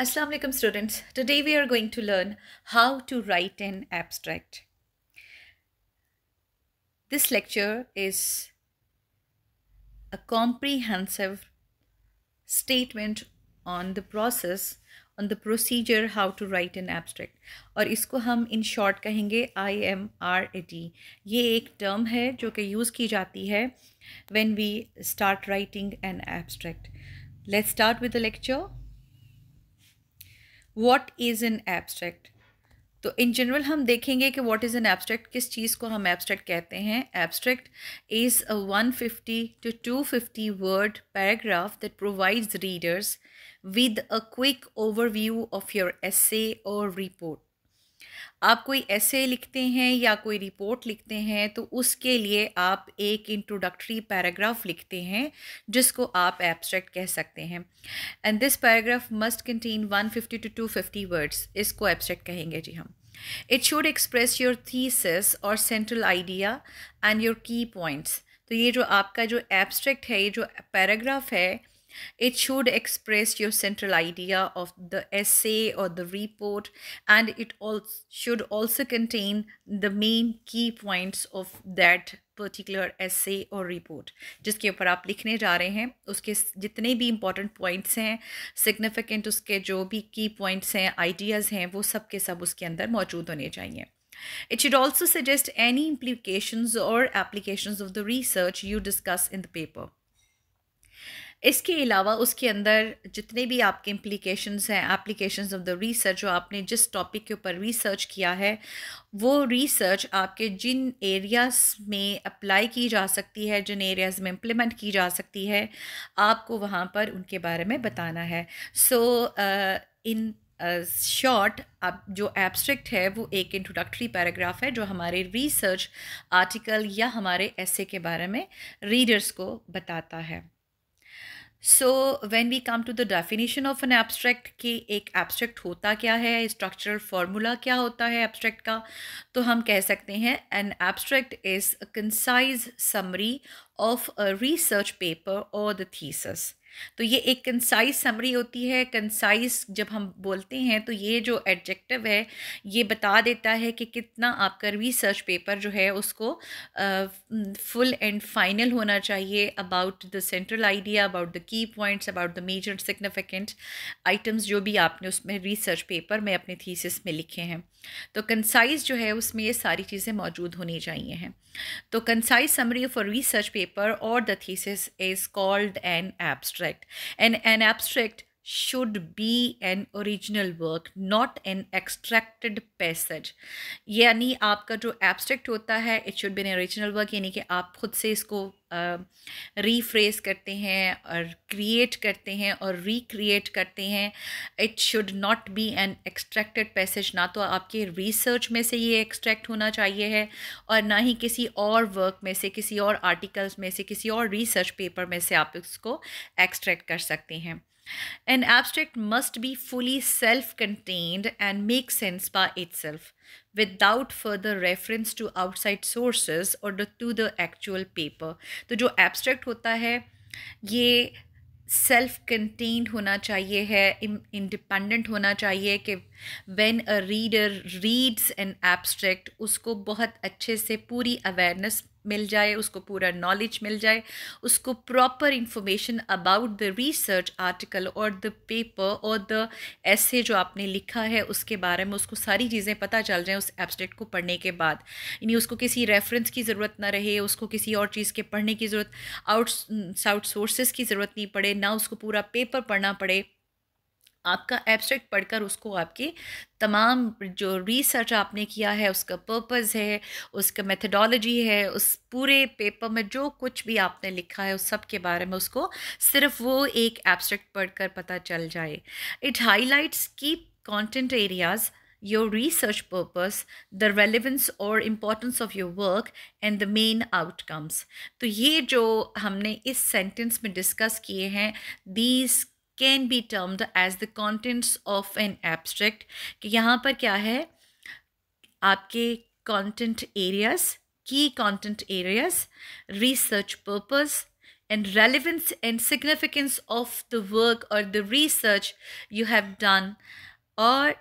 Assalamualaikum alaikum students. Today we are going to learn how to write an abstract. This lecture is a comprehensive statement on the process, on the procedure how to write an abstract. we will हम in short IMRAD. This is a term which is used when we start writing an abstract. Let's start with the lecture. What is an abstract तो in general हम देखेंगे कि what is an abstract किस चीज़ को हम abstract कहते हैं abstract is a fifty to two fifty word paragraph that provides readers with a quick overview of your essay और रिपोर्ट आप कोई ऐसे लिखते हैं या कोई रिपोर्ट लिखते हैं तो उसके लिए आप एक इंट्रोडक्टरी पैराग्राफ लिखते हैं जिसको आप एब्स्ट्रैक्ट कह सकते हैं and this paragraph must contain 150 to 250 words इसको एब्स्ट्रैक्ट कहेंगे जी हम it should express your thesis और central idea and your key points तो ये जो आपका जो एब्स्ट्रैक्ट है ये जो पैराग्राफ है It should express your central idea of the essay or the report, and it also should also contain the main key points of that particular essay और रिपोर्ट जिसके ऊपर आप लिखने जा रहे हैं उसके जितने भी important points हैं significant उसके जो भी key points हैं ideas हैं वो सब के सब उसके अंदर मौजूद होने चाहिए It should also suggest any implications or applications of the research you discuss in the paper. इसके अलावा उसके अंदर जितने भी आपके इम्प्लीकेशंस हैं एप्लीकेशन ऑफ द रिसर्च जो आपने जिस टॉपिक के ऊपर रिसर्च किया है वो रिसर्च आपके जिन एरियाज़ में अप्लाई की जा सकती है जिन एरियाज़ में इम्प्लीमेंट की जा सकती है आपको वहाँ पर उनके बारे में बताना है सो इन शॉर्ट अब जो एब्स्ट्रैक्ट है वो एक इंट्रोडक्टरी पैराग्राफ है जो हमारे रिसर्च आर्टिकल या हमारे ऐसे के बारे में रीडर्स को बताता है so when we come to the definition of an abstract कि एक एब्स्ट्रैक्ट होता क्या है स्ट्रक्चरल फार्मूला क्या होता है एब्स्ट्रैक्ट का तो हम कह सकते हैं an abstract is a concise summary of a research paper और द थीसस तो ये एक कंसाइज समरी होती है कंसाइज जब हम बोलते हैं तो ये जो एडजेक्टिव है ये बता देता है कि कितना आपका रिसर्च पेपर जो है उसको फुल एंड फाइनल होना चाहिए about the central idea about the key points about the major significant items जो भी आपने उसमें रिसर्च पेपर में अपने थीसिस में लिखे हैं तो कंसाइज जो है उसमें ये सारी चीज़ें मौजूद होनी चाहिए हैं तो concise summary for research paper और the thesis is called an abstract abstract and an abstract should be an original work not an extracted passage यानी आपका जो abstract होता है it should be an original work यानी कि आप खुद से इसको रीफ्रेस uh, करते हैं और क्रिएट करते हैं और रिक्रिएट करते हैं it should not be an extracted passage ना तो आपके रिसर्च में से ये एक्सट्रैक्ट होना चाहिए है और ना ही किसी और वर्क में से किसी और आर्टिकल्स में से किसी और रिसर्च पेपर में से आप इसको एक्सट्रैक्ट कर सकते हैं An abstract must be fully self contained and make sense by itself without further reference to outside sources or to the actual paper. तो जो abstract होता है ये सेल्फ कंटेन्ड होना चाहिए है इंडिपेंडेंट होना चाहिए कि when a reader reads an abstract उसको बहुत अच्छे से पूरी अवेयरनेस मिल जाए उसको पूरा नॉलेज मिल जाए उसको proper information about the research article और द पेपर और द ऐसे जो आपने लिखा है उसके बारे में उसको सारी चीज़ें पता चल जाएँ उस एब्सट्रैक्ट को पढ़ने के बाद यानी उसको किसी रेफरेंस की ज़रूरत ना रहे उसको किसी और चीज़ के पढ़ने की ज़रूरत आउट आउट सोर्सेज की ज़रूरत नहीं पड़े ना उसको पूरा पेपर पढ़ना पड़े आपका एब्स्ट्रैक्ट पढ़कर उसको आपकी तमाम जो रिसर्च आपने किया है उसका पर्पस है उसका मेथडोलॉजी है उस पूरे पेपर में जो कुछ भी आपने लिखा है उस सब के बारे में उसको सिर्फ वो एक एब्स्ट्रैक्ट पढ़कर पता चल जाए it highlights key content areas your research purpose the relevance और importance of your work and the main outcomes तो ये जो हमने इस सेंटेंस में डिस्कस किए हैं these Can be termed as the contents of an abstract. कि यहाँ पर क्या है आपके content key content areas, research purpose, and relevance and significance of the work or the research you have done, or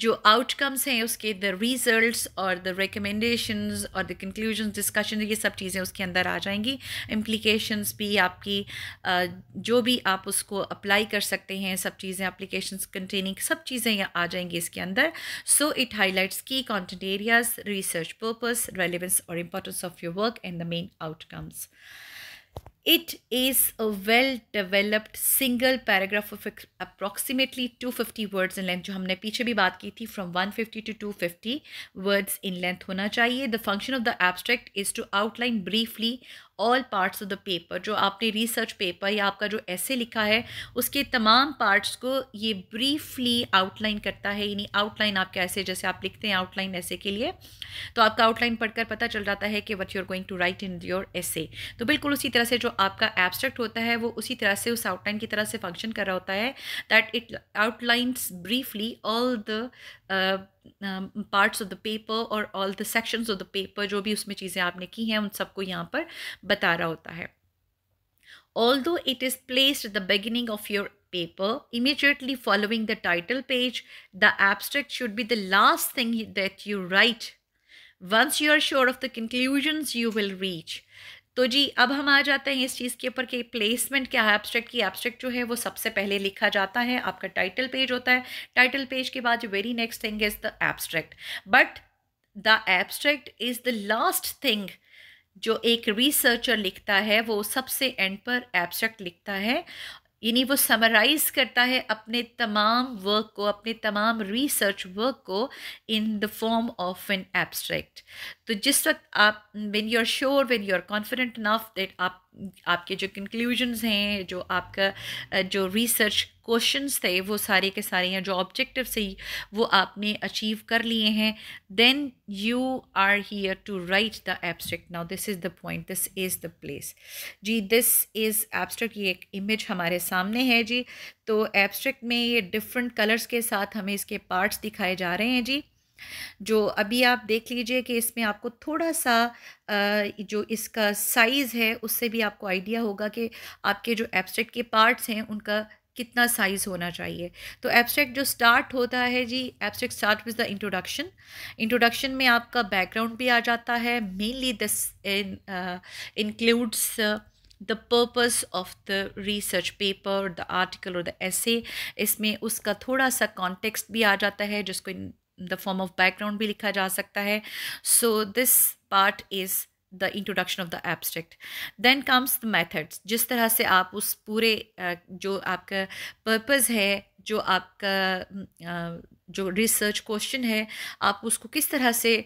जो outcomes हैं उसके the results और द रिकमेंडेशंस और द कंक्लूजन डिस्कशन ये सब चीज़ें उसके अंदर आ जाएंगी इम्प्लीकेशंस भी आपकी जो भी आप उसको अप्लाई कर सकते हैं सब चीज़ें अप्लीकेशंस कंटेनिंग सब चीज़ें आ जाएंगी इसके अंदर so it highlights key content areas research purpose relevance और importance of your work and the main outcomes It is a well developed single paragraph of approximately 250 words in length जो हमने पीछे भी बात की थी from 150 to 250 words in length होना चाहिए The function of the abstract is to outline briefly all parts of the paper जो आपने रिसर्च पेपर या आपका जो ऐसे लिखा है उसके तमाम पार्ट्स को ये ब्रीफली आउटलाइन करता है यानी आउटलाइन आपके ऐसे जैसे आप लिखते हैं आउटलाइन ऐसे के लिए तो आपका आउटलाइन पढ़कर पता चल जाता है कि what you are going to write in your essay तो बिल्कुल उसी तरह से जो आपका एब्स्ट्रैक्ट होता है वो उसी तरह से उस आउटलाइन की तरह से फंक्शन कर रहा होता है that it outlines briefly all the parts of the paper और all the sections of the paper जो भी उसमें चीज़ें आपने की हैं उन सबको यहाँ पर बता रहा होता है although it is placed the beginning of your paper immediately following the title page the abstract should be the last thing that you write once you are sure of the conclusions you will reach तो जी अब हम आ जाते हैं इस चीज़ के ऊपर कि प्लेसमेंट क्या है एब्स्ट्रैक्ट की एब्स्ट्रैक्ट जो है वो सबसे पहले लिखा जाता है आपका टाइटल पेज होता है टाइटल पेज के बाद very next thing is the abstract but the abstract is the last thing जो एक रिसर्चर लिखता है वो सबसे एंड पर एब्स्ट्रैक्ट लिखता है यानी वो समराइज़ करता है अपने तमाम वर्क को अपने तमाम रिसर्च वर्क को in the form of an abstract तो जिस वक्त आप when you are sure when you are confident enough that आप आपके जो कंक्लूजन हैं जो आपका जो रिसर्च क्वेश्चंस थे वो सारे के सारे या जो ऑब्जेक्टिव से वो आपने अचीव कर लिए हैं then you are here to write the abstract now this is the point this is the place जी दिस इज़ एब्स्ट्रैक्ट ये एक इमेज हमारे सामने है जी तो एब्स्ट्रैक्ट में ये डिफरेंट कलर्स के साथ हमें इसके पार्ट्स दिखाए जा रहे हैं जी जो अभी आप देख लीजिए कि इसमें आपको थोड़ा सा जो इसका साइज़ है उससे भी आपको आइडिया होगा कि आपके जो एब्स्ट्रैक्ट के पार्ट्स हैं उनका कितना साइज़ होना चाहिए तो एब्स्ट्रैक्ट जो स्टार्ट होता है जी abstract start with the introduction introduction में आपका बैकग्राउंड भी आ जाता है mainly this includes the purpose of the research paper the article और द एसे इसमें उसका थोड़ा सा कॉन्टेक्स्ट भी आ जाता है जिसको द फॉर्म ऑफ बैकग्राउंड भी लिखा जा सकता है so this part is the introduction of the abstract then comes the methods जिस तरह से आप उस पूरे जो आपका पर्पज़ है जो आपका जो रिसर्च क्वेश्चन है आप उसको किस तरह से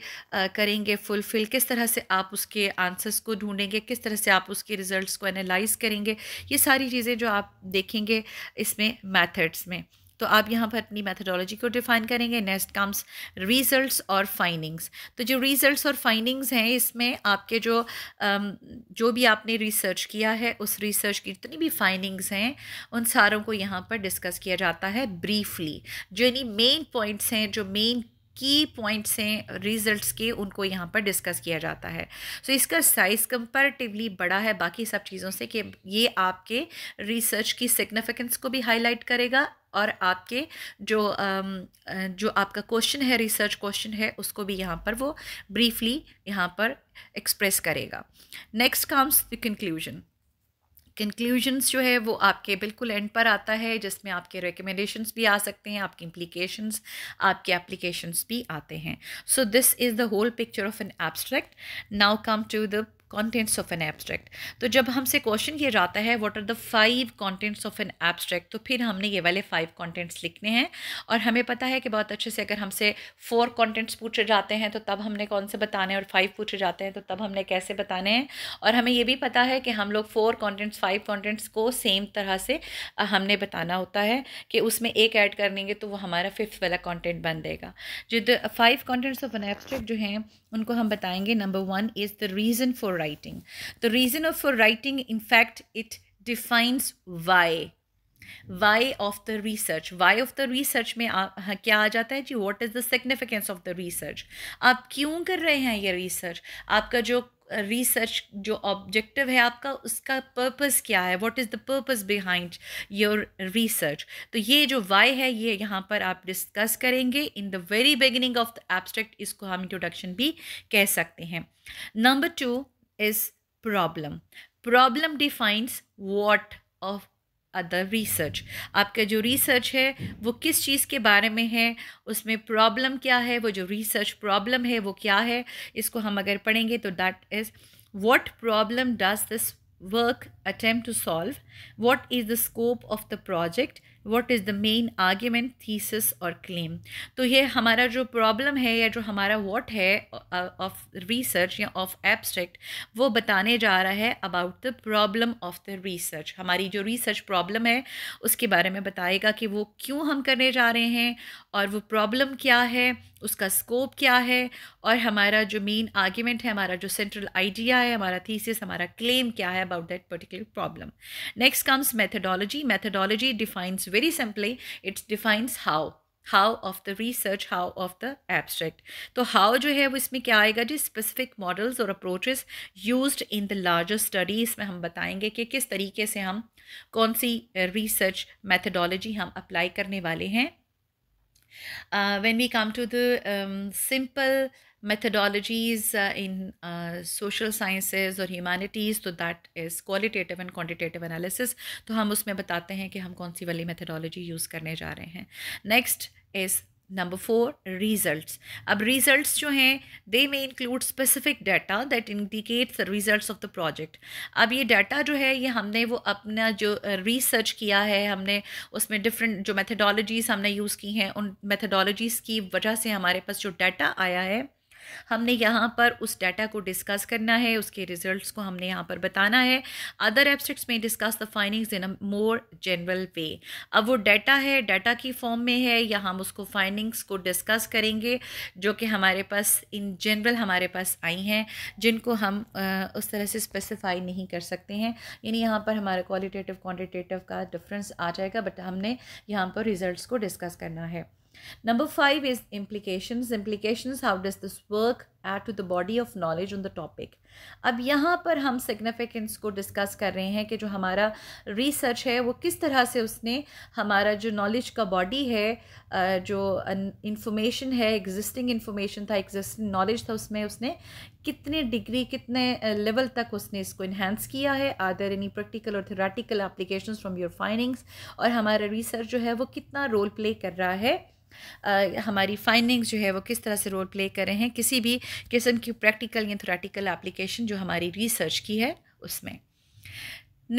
करेंगे फुलफिल किस तरह से आप उसके आंसर्स को ढूंढेंगे किस तरह से आप उसके रिजल्ट्स को एनालाइज करेंगे ये सारी चीज़ें जो आप देखेंगे इसमें मैथड्स में तो आप यहाँ पर अपनी मैथडोलॉजी को डिफाइन करेंगे नेक्स्ट कम्स रिजल्ट्स और फाइंडिंग्स तो जो रिजल्ट्स और फाइंडिंग्स हैं इसमें आपके जो जो भी आपने रिसर्च किया है उस रिसर्च की जितनी भी फाइंडिंग्स हैं उन सारों को यहाँ पर डिस्कस किया जाता है ब्रीफली जो यानी मेन पॉइंट्स हैं जो मेन की पॉइंट्स हैं रिजल्ट्स के उनको यहाँ पर डिस्कस किया जाता है सो so, इसका साइज़ कंपेरेटिवली बड़ा है बाकी सब चीज़ों से कि ये आपके रिसर्च की सिग्निफिकेंस को भी हाईलाइट करेगा और आपके जो जो आपका क्वेश्चन है रिसर्च क्वेश्चन है उसको भी यहाँ पर वो ब्रीफली यहाँ पर एक्सप्रेस करेगा next comes the conclusion conclusions जो है वो आपके बिल्कुल एंड पर आता है जिसमें आपके रिकमेंडेशंस भी आ सकते हैं आपके इम्प्लीकेशंस आपके एप्लीकेशंस भी आते हैं so this is the whole picture of an abstract now come to the contents of an abstract तो जब हमसे क्वेश्चन ये जाता है what are the five contents of an abstract तो फिर हमने ये वाले फाइव कॉन्टेंट्स लिखने हैं और हमें पता है कि बहुत अच्छे से अगर हमसे फोर कॉन्टेंट्स पूछे जाते हैं तो तब हमने कौन से बताने हैं और फाइव पूछे जाते हैं तो तब हमने कैसे बताने हैं और हमें ये भी पता है कि हम लोग फोर कॉन्टेंट्स फाइव कॉन्टेंट्स को सेम तरह से हमने बताना होता है कि उसमें एक ऐड कर लेंगे तो वो हमारा फिफ्थ वाला कॉन्टेंट बन देगा जो five contents of an abstract जो हैं उनको हम बताएंगे number one is the reason for writing the reason of for writing in fact it defines why why of the research why of the research में आ, हाँ, क्या आ जाता है जी what is the significance of the research आप क्यों कर रहे हैं ये रिसर्च आपका जो रिसर्च जो ऑब्जेक्टिव है आपका उसका पर्पस क्या है what is the purpose behind your research तो ये जो वाई है ये यहाँ पर आप डिस्कस करेंगे in the very beginning of the abstract इसको हम इंट्रोडक्शन भी कह सकते हैं number two is problem problem defines what of the research आपका जो रिसर्च है वो किस चीज़ के बारे में है उसमें प्रॉब्लम क्या है वो जो रिसर्च प्रॉब्लम है वो क्या है इसको हम अगर पढ़ेंगे तो that is what problem does this work attempt to solve what is the scope of the project what is the main argument thesis और क्लेम तो ये हमारा जो प्रॉब्लम है या जो हमारा वॉट है ऑफ uh, रिसर्च या ऑफ एब्स्ट्रैक्ट वो बताने जा रहा है about the problem of the research हमारी जो रिसर्च प्रॉब्लम है उसके बारे में बताएगा कि वो क्यों हम करने जा रहे हैं और वो प्रॉब्लम क्या है उसका स्कोप क्या है और हमारा जो मेन आर्ग्यूमेंट है हमारा जो सेंट्रल आइडिया है हमारा थीसिस हमारा क्लेम क्या है about that particular problem next comes methodology methodology defines very simply it defines how how of the research how of the abstract तो हाउ जो है वो इसमें क्या आएगा जी स्पेसिफिक मॉडल्स और approaches use in the larger studies में हम बताएंगे कि किस तरीके से हम कौन सी रिसर्च मैथडोलॉजी हम अप्लाई करने वाले हैं when we come to the simple methodologies uh, in uh, social sciences और humanities तो that is qualitative and quantitative analysis तो हम उसमें बताते हैं कि हम कौन सी वाली methodology use करने जा रहे हैं next is number four results अब रिजल्ट्स जो हैं they may include specific data that indicates results of the project अब ये डाटा जो है ये हमने वो अपना जो रिसर्च uh, किया है हमने उसमें डिफरेंट जो मेथडोलॉजीज़ हमने यूज़ की हैं उन मेथडोलॉजीज़ की वजह से हमारे पास जो डाटा आया है हमने यहाँ पर उस डाटा को डिस्कस करना है उसके रिजल्ट्स को हमने यहाँ पर बताना है अदर एब्स्ट्रिक्ट्स में discuss the findings in a more general way अब वो डाटा है डाटा की फॉर्म में है या हम उसको फाइंडिंग्स को डिस्कस करेंगे जो कि हमारे पास इन जनरल हमारे पास आई हैं जिनको हम आ, उस तरह से स्पेसिफाई नहीं कर सकते हैं यानी यहाँ पर हमारे क्वालिटेटिव क्वान्टिटेटिव का डिफरेंस आ जाएगा बट हमने यहाँ पर रिज़ल्ट को डिस्कस करना है Number five is implications. Implications, how does this work? Add to the body of knowledge on the topic. अब यहाँ पर हम significance को discuss कर रहे हैं कि जो हमारा research है वो किस तरह से उसने हमारा जो knowledge का body है जो information है existing information था existing knowledge था उसमें उसने कितने डिग्री कितने लेवल तक उसने इसको इन्हेंस किया है आदर एनी प्रैक्टिकल और theoretical application from your findings और हमारा रिसर्च जो है वो कितना रोल प्ले कर रहा है हमारी फाइंडिंग्स जो है वो किस तरह से रोल प्ले कर रहे हैं किसी भी किस्म की प्रैक्टिकल या थोरेटिकल एप्लीकेशन जो हमारी रिसर्च की है उसमें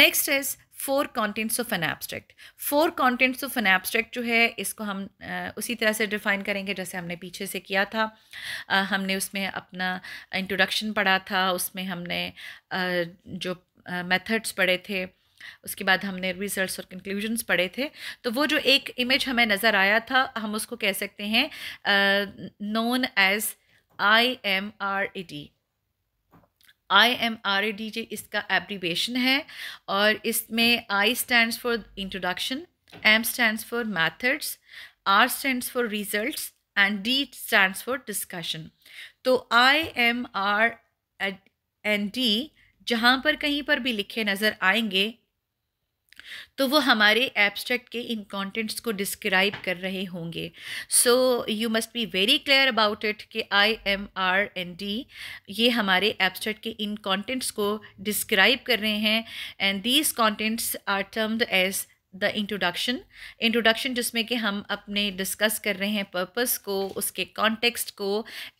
next is four contents of an abstract four contents of an abstract जो है इसको हम उसी तरह से डिफ़ाइन करेंगे जैसे हमने पीछे से किया था हमने उसमें अपना इंट्रोडक्शन पढ़ा था उसमें हमने जो मेथड्स पढ़े थे उसके बाद हमने रिजल्ट्स और कंक्लूजन्स पढ़े थे तो वो जो एक इमेज हमें नज़र आया था हम उसको कह सकते हैं known as I M R E D I M R E D जे इसका एब्रीवेशन है और इसमें I stands for introduction M stands for methods R stands for result and D stands for discussion तो I M R and D जहाँ पर कहीं पर भी लिखे नज़र आएंगे तो वो हमारे एब्स्ट्रैक्ट के इन कॉन्टेंट्स को डिस्क्राइब कर रहे होंगे so you must be very clear about it कि I M R and D ये हमारे एब्स्ट्रैक्ट के इन कॉन्टेंट्स को डिस्क्राइब कर रहे हैं and these contents are termed as the introduction introduction जिसमें कि हम अपने डिस्कस कर रहे हैं पर्पस को उसके कॉन्टेक्स्ट को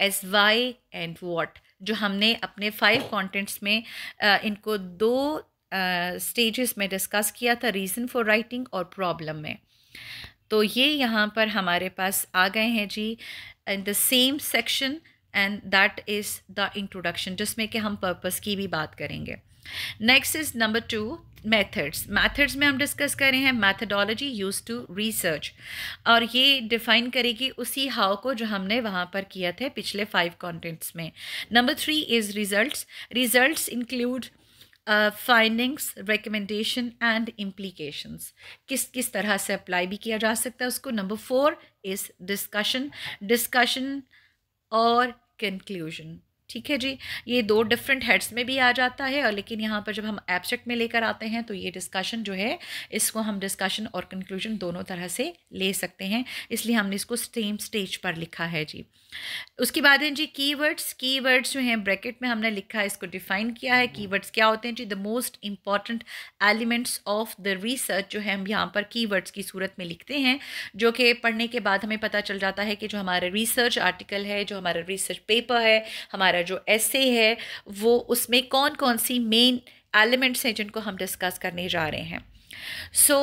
एज वाई एंड वॉट जो हमने अपने फाइव कॉन्टेंट्स में आ, इनको दो स्टेजेस uh, में डिस्कस किया था रीज़न फॉर राइटिंग और प्रॉब्लम में तो ये यहाँ पर हमारे पास आ गए हैं जी in the same section and that is the introduction जिसमें कि हम पर्पस की भी बात करेंगे next is number two methods methods में हम डिस्कस कर रहे हैं मैथडोलॉजी यूज टू रिसर्च और ये डिफाइन करेगी उसी हाउ को जो हमने वहाँ पर किया था पिछले फाइव कॉन्टेंट्स में number three is result result include findings recommendation and implications किस किस तरह से अप्लाई भी किया जा सकता है उसको number four is discussion discussion और कंक्लूजन ठीक है जी ये दो डिफरेंट हेड्स में भी आ जाता है और लेकिन यहाँ पर जब हम एब्स्ट्रैक्ट में लेकर आते हैं तो ये डिस्कशन जो है इसको हम डिस्कशन और कंक्लूजन दोनों तरह से ले सकते हैं इसलिए हमने इसको सेम स्टेज पर लिखा है जी उसके बाद है जी कीवर्ड्स कीवर्ड्स जो हैं ब्रैकेट में हमने लिखा है इसको डिफाइन किया है कीवर्ड्स क्या होते हैं जी the most important elements of the research जो है हम यहाँ पर कीवर्ड्स की सूरत में लिखते हैं जो कि पढ़ने के बाद हमें पता चल जाता है कि जो हमारा रिसर्च आर्टिकल है जो हमारा रिसर्च पेपर है हमारा हमारा जो ऐसे है वो उसमें कौन कौन सी मेन एलिमेंट्स हैं जिनको हम डिस्कस करने जा रहे हैं so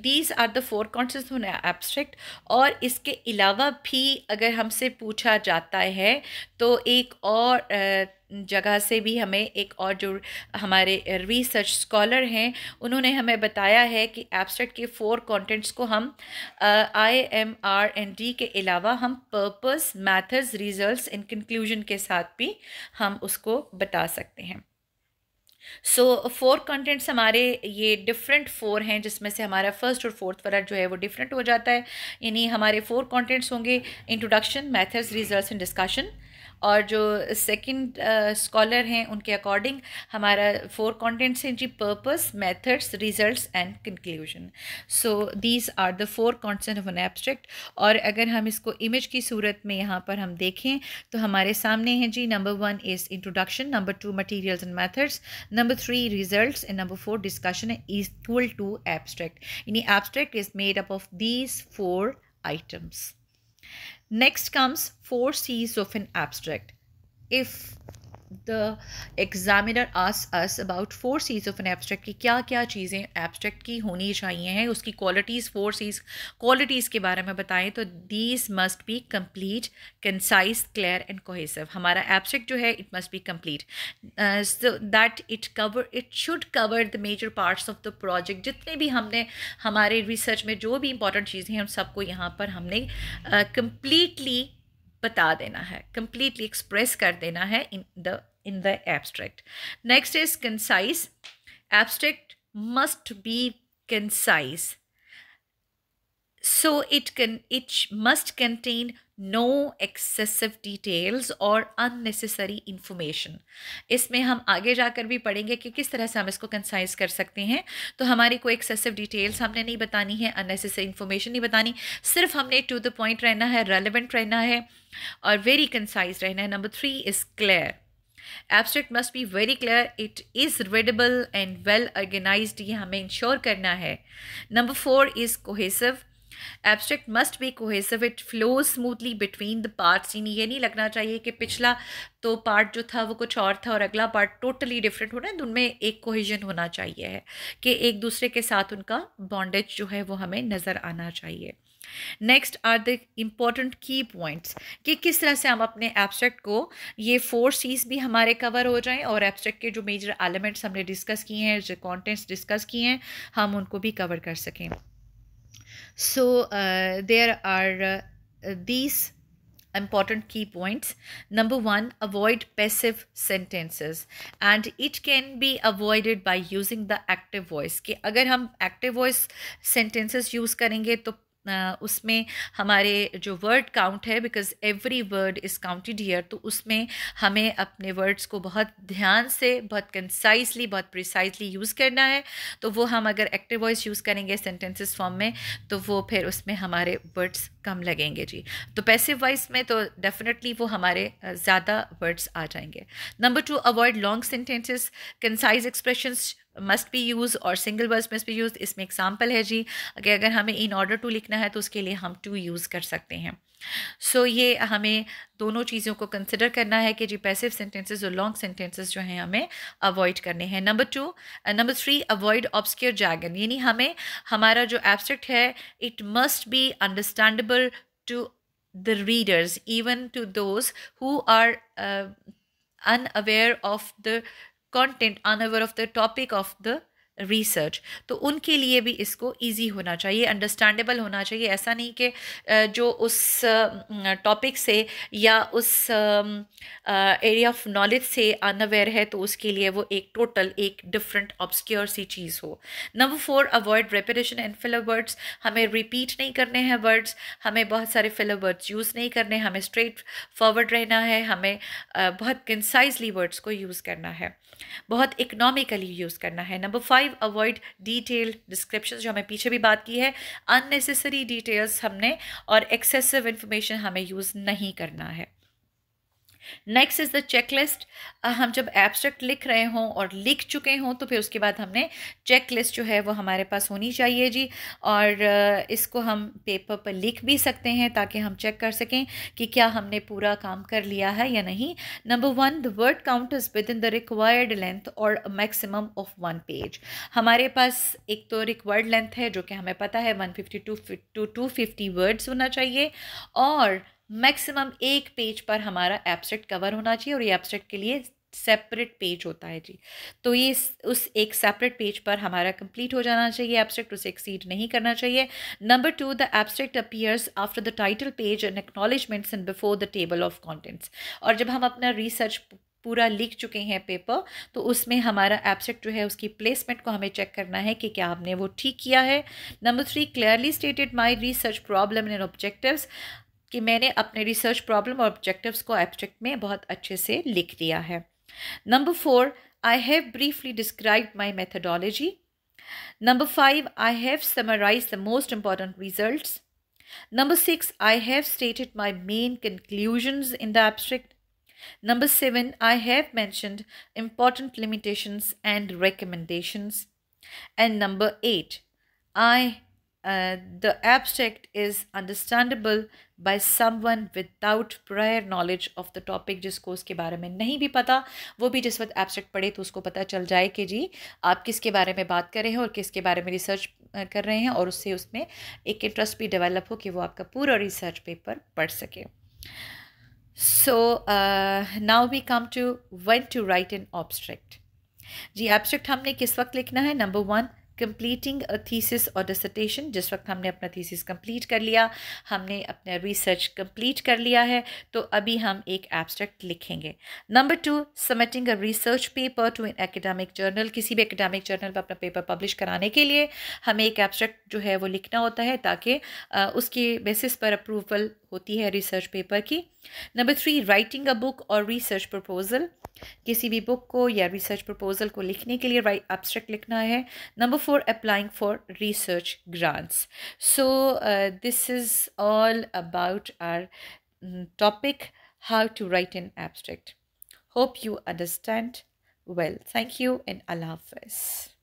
these are the four concept होने एब्स्ट्रैक्ट और इसके अलावा भी अगर हमसे पूछा जाता है तो एक और uh, जगह से भी हमें एक और जो हमारे रिसर्च स्कॉलर हैं उन्होंने हमें बताया है कि एब्स्ट्रैक्ट के फोर कंटेंट्स को हम I M R and D के अलावा हम purpose methods results and conclusion के साथ भी हम उसको बता सकते हैं सो फोर कंटेंट्स हमारे ये डिफरेंट फोर हैं जिसमें से हमारा फर्स्ट और फोर्थ वाला जो है वो डिफरेंट हो जाता है यानी हमारे फोर कंटेंट्स होंगे introduction methods results and discussion और जो सेकंड स्कॉलर uh, हैं उनके अकॉर्डिंग हमारा फोर कंटेंट्स हैं जी purpose methods results and conclusion so these are the four contents of an abstract और अगर हम इसको इमेज की सूरत में यहाँ पर हम देखें तो हमारे सामने हैं जी number one is introduction number two materials and methods number three result and number four discussion is tool to abstract यानी abstract is made up of these four items items. Next comes four C's of an abstract. If the examiner asks us about four C's of an abstract कि क्या क्या चीज़ें abstract की होनी चाहिए हैं उसकी qualities four C's qualities के बारे में बताएं तो these must be complete concise clear and cohesive हमारा abstract जो है it must be complete uh, so that it cover it should cover the major parts of the project जितने भी हमने हमारे research में जो भी important चीज़ें हैं उन सबको यहाँ पर हमने completely uh, बता देना है कंप्लीटली एक्सप्रेस कर देना है in the in the abstract next is concise abstract must be concise so it can it must contain no excessive details और unnecessary information इसमें हम आगे जाकर भी पढ़ेंगे कि किस तरह से हम इसको कंसाइज कर सकते हैं तो हमारी कोई एक्सेसिव डिटेल्स हमने नहीं बतानी है अननेसेसरी इन्फॉर्मेशन नहीं बतानी सिर्फ हमने टू द पॉइंट रहना है रेलिवेंट रहना है और वेरी कंसाइज रहना है number three is clear abstract must be very clear it is readable and well organise ये हमें इंश्योर करना है number four is cohesive abstract must be cohesive it flow smoothly between the parts in ये नहीं लगना चाहिए कि पिछला तो पार्ट जो था वो कुछ और था और अगला पार्ट टोटली डिफरेंट होना है तो उनमें एक कोहिजन होना चाहिए है कि एक दूसरे के साथ उनका बॉन्डेज जो है वो हमें नज़र आना चाहिए next are the important key points कि किस तरह से हम अपने एब्स्ट्रैक्ट को ये फोर सीज भी हमारे कवर हो जाएं और एब्स्ट्रैक्ट के जो मेजर एलिमेंट्स हमने डिस्कस किए हैं जो कॉन्टेंट्स डिस्कस किए हैं हम उनको भी कवर कर सकें So uh, there are uh, these important key points. Number one, avoid passive sentences and it can be avoided by using the active voice. कि अगर हम active voice sentences use करेंगे तो उसमें हमारे जो वर्ड काउंट है because every word is counted here तो उसमें हमें अपने वर्ड्स को बहुत ध्यान से बहुत कंसाइसली बहुत प्रिसाइसली यूज़ करना है तो वो हम अगर एक्टिव वॉइस यूज़ करेंगे सेंटेंसेस फॉर्म में तो वो फिर उसमें हमारे वर्ड्स कम लगेंगे जी तो पैसिव वाइज में तो डेफिनेटली वो हमारे ज़्यादा वर्ड्स आ जाएंगे number two avoid long sentences concise expression must be use और single words must be use इसमें एग्जाम्पल है जी कि अगर हमें इन ऑर्डर टू लिखना है तो उसके लिए हम टू यूज़ कर सकते हैं सो so, ये हमें दोनों चीज़ों को कंसिडर करना है कि जी पैसिव सेंटेंसेस और लॉन्ग सेंटेंसेस जो हैं हमें अवॉइड करने हैं number two number three avoid obscure jargon यानी हमें हमारा जो एब्सट्रैक्ट है it must be understandable to the readers even to those who are unaware of the content unaware of the topic of the research तो उनके लिए भी इसको इजी होना चाहिए अंडरस्टैंडेबल होना चाहिए ऐसा नहीं कि जो उस टॉपिक से या उस एरिया ऑफ नॉलेज से अनअवेयर है तो उसके लिए वो एक टोटल एक डिफरेंट ऑब्सक्योर सी चीज़ हो number four avoid repetition and filler words हमें रिपीट नहीं करने हैं वर्ड्स हमें बहुत सारे फिलर वर्ड्स यूज़ नहीं करने हमें स्ट्रेट फॉरवर्ड रहना है हमें बहुत कंसाइजली वर्ड्स को यूज़ करना है बहुत इकनॉमिकली यूज़ करना है number five five avoid detail description जो हमें पीछे भी बात की है अननेसेसरी डिटेल्स हमने और एक्सेसिव इन्फॉर्मेशन हमें यूज़ नहीं करना है नेक्स्ट इज़ द चेकलिस्ट हम जब एब्स्ट्रैक्ट लिख रहे हों और लिख चुके हों तो फिर उसके बाद हमने चेक लिस्ट जो है वो हमारे पास होनी चाहिए जी और इसको हम पेपर पर लिख भी सकते हैं ताकि हम चेक कर सकें कि क्या हमने पूरा काम कर लिया है या नहीं number one the word count is within the required length और मैक्सिमम ऑफ वन पेज हमारे पास एक तो रिक्वायर्ड लेंथ है जो कि हमें पता है one fifty to two two fifty words होना चाहिए और मैक्सिमम एक पेज पर हमारा एबसेट कवर होना चाहिए और ये एबसेट के लिए सेपरेट पेज होता है जी तो ये उस एक सेपरेट पेज पर हमारा कंप्लीट हो जाना चाहिए एब्स्ट्रैक्ट उसे एक्सीड नहीं करना चाहिए number two the abstract appears after the title page and acknowledgements and before the table of contents और जब हम अपना रिसर्च पूरा लिख चुके हैं पेपर तो उसमें हमारा एबसेट जो है उसकी प्लेसमेंट को हमें चेक करना है कि क्या हमने वो ठीक किया है number three clearly stated my research problem and objectives कि मैंने अपने रिसर्च प्रॉब्लम और ऑब्जेक्टिव्स को एब्जेक्ट में बहुत अच्छे से लिख दिया है number four I have briefly describe my methodology number five I have summarise the most important result number six I have stated my main conclusions in the abstract Number seven, I have mentioned important limitations and recommendations. And number eight, I Uh, the abstract is understandable by someone without prior knowledge of the topic जिसको उसके बारे में नहीं भी पता वो भी जिस वक्त abstract पढ़े तो उसको पता चल जाए कि जी आप किसके बारे में बात कर रहे हैं और किसके बारे में रिसर्च कर रहे हैं और उससे उसमें एक इंटरेस्ट भी डेवलप हो कि वो आपका पूरा रिसर्च पेपर पढ़ सके so now we come to when to write an abstract जी एब्स्ट्रैक्ट हमने किस वक्त लिखना है number one completing a thesis और डिसटेशन जिस वक्त हमने अपना थीसिस कम्प्लीट कर लिया हमने अपना रिसर्च कम्प्लीट कर लिया है तो अभी हम एक एब्स्ट्रैक्ट लिखेंगे number two submitting a research paper to an academic journal किसी भी एकेडमिक जर्नल पर अपना पेपर पब्लिश कराने के लिए हमें एक एब्स्ट्रैक्ट जो है वो लिखना होता है ताकि उसके बेसिस पर अप्रूवल होती है रिसर्च पेपर की number three writing a book और रिसर्च प्रपोजल किसी भी बुक को या रिसर्च प्रपोजल को लिखने के लिए राइट एब्स्ट्रैक्ट लिखना है number four applying for research grants so this is all about our topic how to write an abstract hope you understand well thank you and अल्लाह हाफिज़